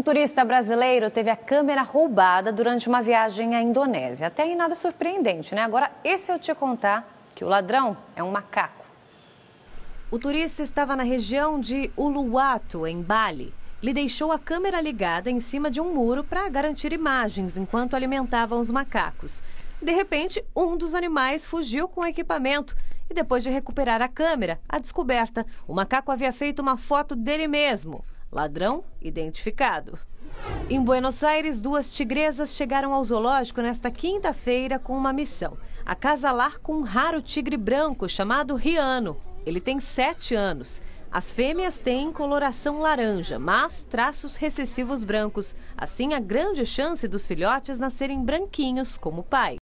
Um turista brasileiro teve a câmera roubada durante uma viagem à Indonésia. Até aí nada surpreendente, né? Agora, esse eu te contar que o ladrão é um macaco? O turista estava na região de Uluwatu, em Bali. Ele deixou a câmera ligada em cima de um muro para garantir imagens enquanto alimentavam os macacos. De repente, um dos animais fugiu com o equipamento e depois de recuperar a câmera, a descoberta, o macaco havia feito uma foto dele mesmo. Ladrão identificado. Em Buenos Aires, duas tigresas chegaram ao zoológico nesta quinta-feira com uma missão: acasalar com um raro tigre branco chamado Riano. Ele tem sete anos. As fêmeas têm coloração laranja, mas traços recessivos brancos. Assim, há grande chance dos filhotes nascerem branquinhos como o pai.